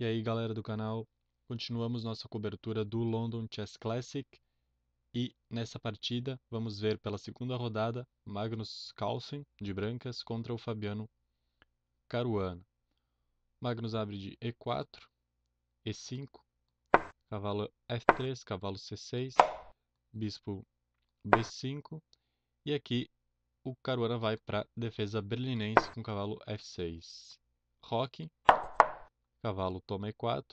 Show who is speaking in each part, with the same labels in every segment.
Speaker 1: E aí, galera do canal, continuamos nossa cobertura do London Chess Classic e nessa partida vamos ver pela segunda rodada Magnus Carlsen de brancas contra o Fabiano Caruana. Magnus abre de E4, E5, cavalo F3, cavalo C6, bispo B5 e aqui o Caruana vai para defesa berlinense com cavalo F6. Roque, cavalo toma e4.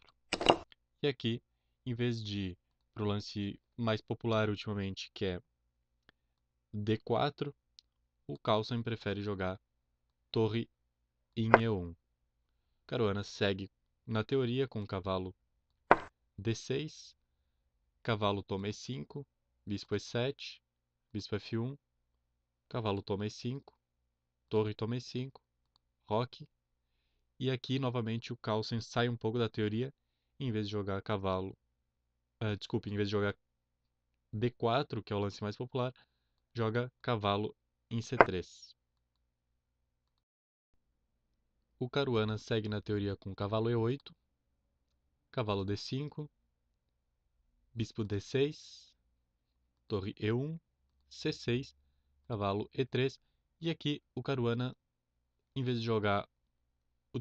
Speaker 1: E aqui, em vez de ir para o lance mais popular ultimamente, que é d4, o Carlsen prefere jogar torre em e1. Caruana segue na teoria com cavalo d6, cavalo toma e5, bispo e7, bispo f1, cavalo toma e5, torre toma e5, roque, e aqui, novamente, o Carlsen sai um pouco da teoria, em vez de jogar cavalo. Uh, desculpe, em vez de jogar D4, que é o lance mais popular, joga cavalo em C3. O Caruana segue na teoria com cavalo E8, cavalo D5, bispo D6, torre E1, C6, cavalo E3. E aqui o Caruana, em vez de jogar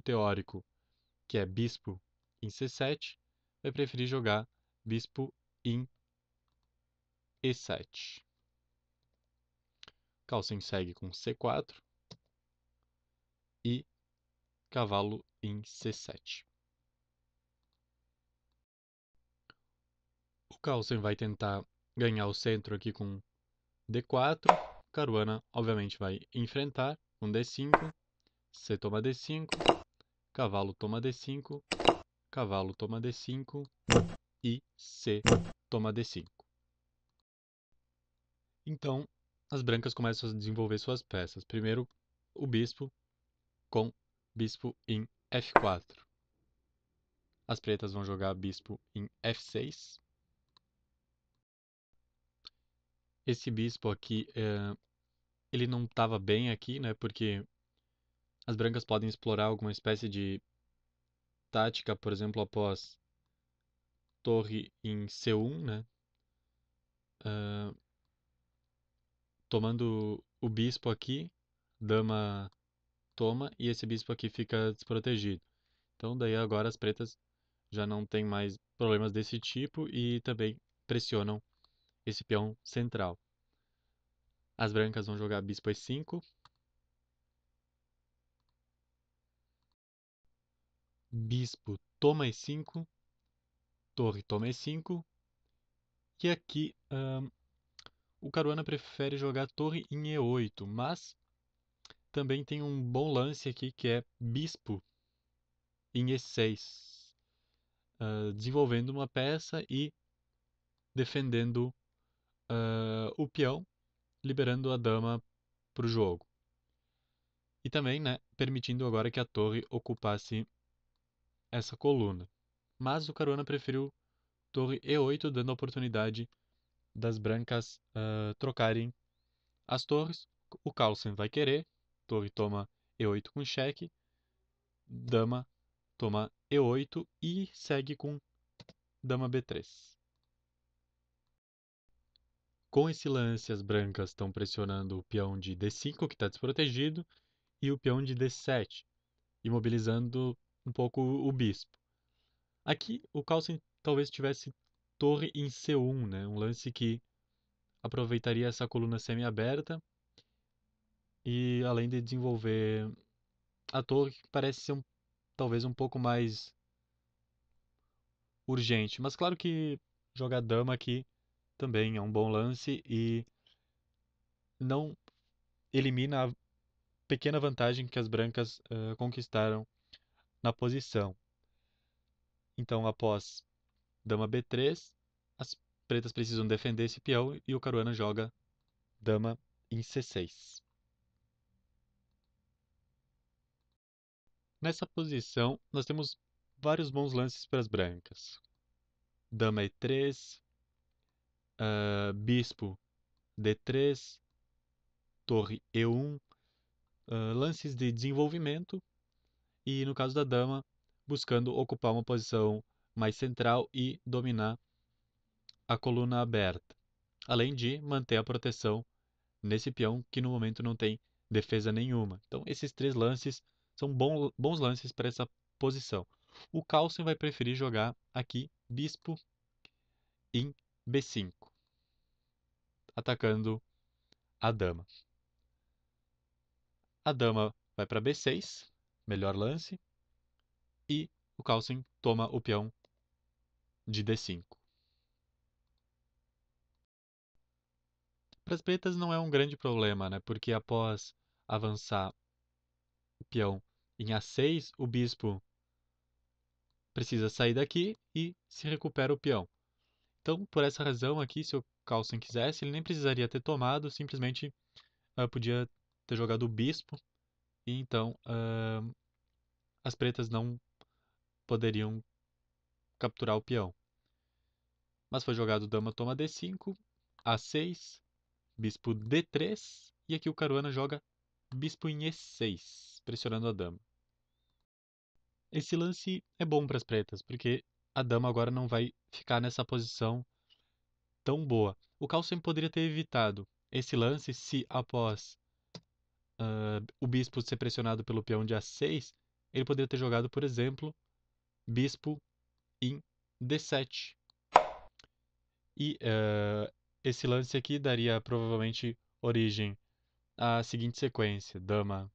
Speaker 1: teórico, que é bispo em C7, vai preferir jogar bispo em E7. Calcem segue com C4 e cavalo em C7. O Carlsen vai tentar ganhar o centro aqui com D4. Caruana, obviamente, vai enfrentar com D5. C toma D5 cavalo toma d5, cavalo toma d5 e c toma d5. Então, as brancas começam a desenvolver suas peças. Primeiro, o bispo com bispo em f4. As pretas vão jogar bispo em f6. Esse bispo aqui, eh, ele não estava bem aqui, né? Porque as brancas podem explorar alguma espécie de tática, por exemplo, após torre em C1, né? Uh, tomando o bispo aqui, dama toma e esse bispo aqui fica desprotegido. Então daí agora as pretas já não tem mais problemas desse tipo e também pressionam esse peão central. As brancas vão jogar bispo e 5 Bispo toma E5, Torre toma E5. E aqui o Caruana prefere jogar Torre em E8, mas também tem um bom lance aqui que é Bispo em E6, uh, desenvolvendo uma peça e defendendo uh, o peão, liberando a dama para o jogo. E também né, permitindo agora que a torre ocupasse essa coluna. Mas o Caruana preferiu torre E8, dando a oportunidade das brancas uh, trocarem as torres. O Carlsen vai querer, torre toma E8 com cheque, dama toma E8 e segue com dama B3. Com esse lance, as brancas estão pressionando o peão de D5, que está desprotegido, e o peão de D7, imobilizando um pouco o bispo. Aqui o Carlsen talvez tivesse torre em C1, né? um lance que aproveitaria essa coluna semi-aberta e além de desenvolver a torre que parece ser um, talvez um pouco mais urgente. Mas claro que jogar dama aqui também é um bom lance e não elimina a pequena vantagem que as brancas uh, conquistaram na posição. Então, após dama b3, as pretas precisam defender esse peão e o Caruana joga dama em c6. Nessa posição, nós temos vários bons lances para as brancas. Dama e3, uh, ah, bispo d3, torre e1, uh, ah, lances de desenvolvimento e, no caso da dama, buscando ocupar uma posição mais central e dominar a coluna aberta, além de manter a proteção nesse peão que no momento não tem defesa nenhuma. Então, esses três lances são bons lances para essa posição. O Carlsen vai preferir jogar aqui bispo em B5, atacando a dama. A dama vai para B6, melhor lance e o Carlsen toma o peão de D5. Para as pretas não é um grande problema, né? Porque após avançar o peão em A6, o bispo precisa sair daqui e se recupera o peão. Então, por essa razão aqui, se o Carlsen quisesse, ele nem precisaria ter tomado, simplesmente ah, podia ter jogado o bispo e então uh, as pretas não poderiam capturar o peão. Mas foi jogado dama toma d5, a6, bispo d3 e aqui o Caruana joga bispo em e6, pressionando a dama. Esse lance é bom para as pretas, porque a dama agora não vai ficar nessa posição tão boa. O Carlsen poderia ter evitado esse lance se após uh, o bispo ser pressionado pelo peão de A6, ele poderia ter jogado, por exemplo, bispo em D7. E uh, esse lance aqui daria provavelmente origem à seguinte sequência: dama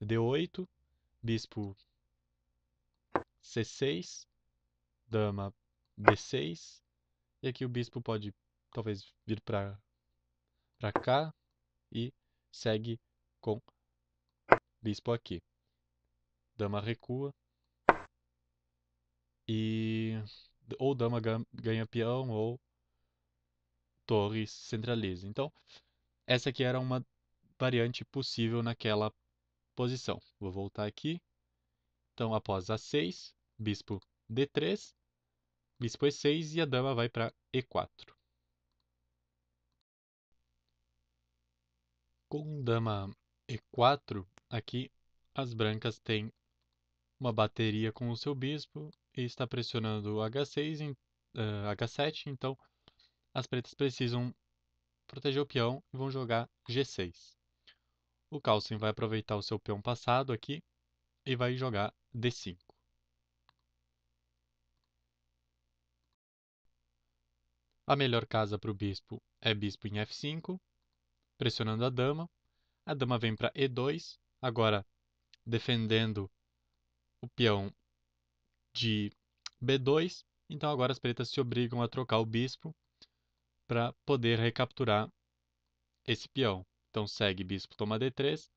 Speaker 1: D8, bispo C6, dama B6, e aqui o bispo pode talvez vir para cá e segue com bispo aqui. Dama recua. E ou dama ganha peão ou torre centraliza. Então, essa aqui era uma variante possível naquela posição. Vou voltar aqui. Então, após A6, bispo D3, bispo E6 e a dama vai para E4. Com dama e4, aqui as brancas têm uma bateria com o seu bispo e está pressionando H6, uh, H7, então as pretas precisam proteger o peão e vão jogar G6. O Carlsen vai aproveitar o seu peão passado aqui e vai jogar D5. A melhor casa para o bispo é bispo em F5, pressionando a dama. A dama vem para e2, agora defendendo o peão de b2. Então agora as pretas se obrigam a trocar o bispo para poder recapturar esse peão. Então segue bispo toma d3,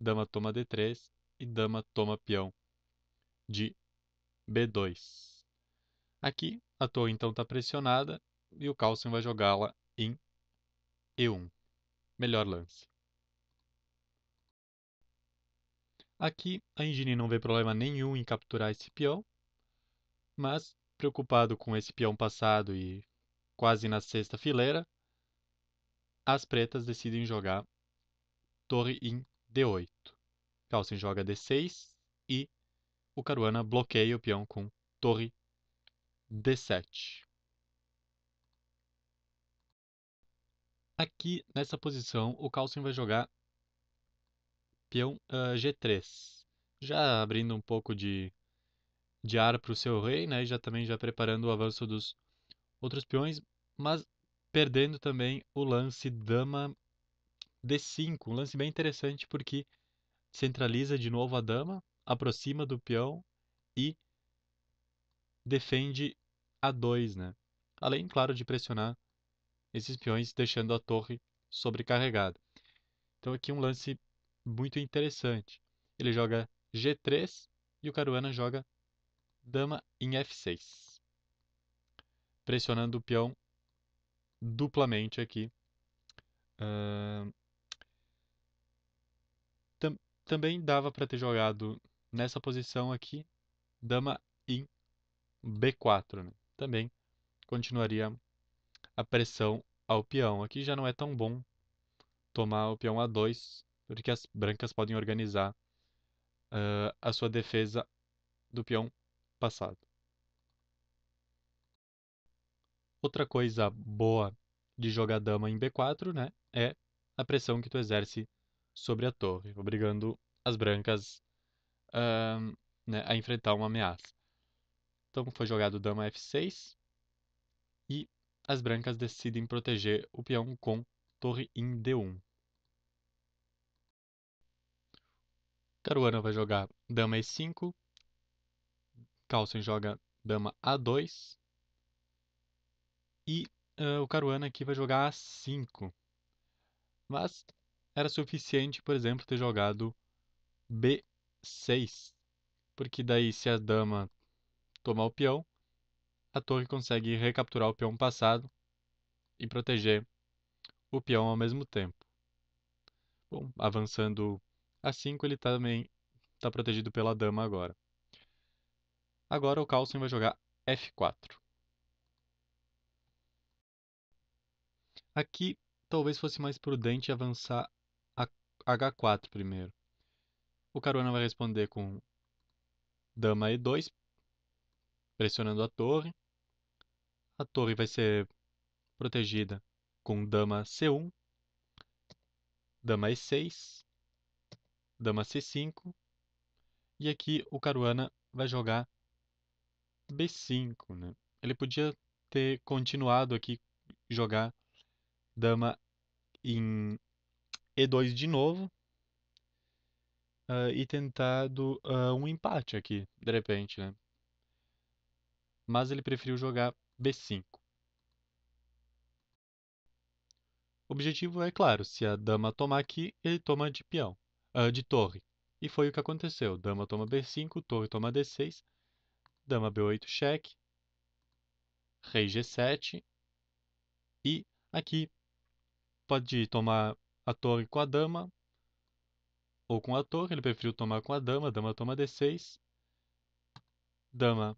Speaker 1: dama toma d3 e dama toma peão de b2. Aqui a torre então está pressionada e o Carlsen vai jogá-la em e1. Melhor lance. Aqui, a engine não vê problema nenhum em capturar esse peão, mas, preocupado com esse peão passado e quase na sexta fileira, as pretas decidem jogar torre em D8. Carlsen joga D6 e o Caruana bloqueia o peão com torre D7. Aqui, nessa posição, o Carlsen vai jogar peão uh, ah, G3. Já abrindo um pouco de, de ar para o seu rei, né? já também já preparando o avanço dos outros peões, mas perdendo também o lance dama D5. Um lance bem interessante porque centraliza de novo a dama, aproxima do peão e defende a 2, né? Além, claro, de pressionar esses peões, deixando a torre sobrecarregada. Então aqui um lance muito interessante. Ele joga G3 e o Caruana joga dama em F6. Pressionando o peão duplamente aqui. Uh... Tam também dava para ter jogado nessa posição aqui, dama em B4. Né? Também continuaria a pressão ao peão. Aqui já não é tão bom tomar o peão A2, porque as brancas podem organizar uh, a sua defesa do peão passado. Outra coisa boa de jogar dama em B4 né, é a pressão que tu exerce sobre a torre, obrigando as brancas uh, né, a enfrentar uma ameaça. Então foi jogado dama F6 e as brancas decidem proteger o peão com torre em D1. Caruana vai jogar dama E5. Carlsen joga dama A2. E uh, o Caruana aqui vai jogar A5. Mas era suficiente, por exemplo, ter jogado B6. Porque daí se a dama tomar o peão, a torre consegue recapturar o peão passado e proteger o peão ao mesmo tempo. Bom, avançando a 5, ele também está protegido pela dama agora. Agora o Carlsen vai jogar F4. Aqui talvez fosse mais prudente avançar a H4 primeiro. O Caruana vai responder com dama E2, pressionando a torre. A torre vai ser protegida com dama C1, dama E6, dama C5. E aqui o Caruana vai jogar B5, né? Ele podia ter continuado aqui jogar dama em E2 de novo. Uh, e tentado uh, um empate aqui, de repente, né? mas ele preferiu jogar b5. O objetivo é claro, se a dama tomar aqui, ele toma de peão, uh, de torre. E foi o que aconteceu, dama toma b5, torre toma d6, dama b8 cheque, rei g7, e aqui pode tomar a torre com a dama, ou com a torre, ele preferiu tomar com a dama, dama toma d6, dama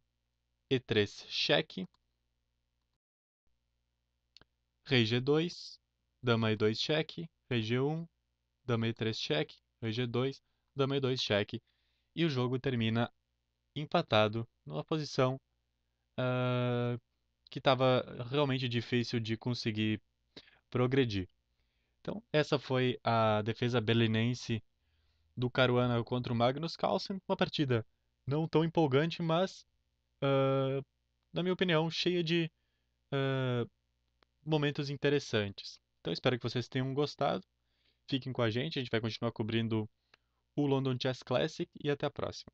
Speaker 1: e 3 cheque, rei g2, dama e2 cheque, rei g1, dama e3 cheque, rei g2, dama e2 cheque. E o jogo termina empatado numa posição uh, que estava realmente difícil de conseguir progredir. Então, essa foi a defesa berlinense do Caruana contra o Magnus Carlsen. Uma partida não tão empolgante, mas ah, na minha opinião, cheia de uh, momentos interessantes. Então espero que vocês tenham gostado. Fiquem com a gente, a gente vai continuar cobrindo o London Chess Classic e até a próxima.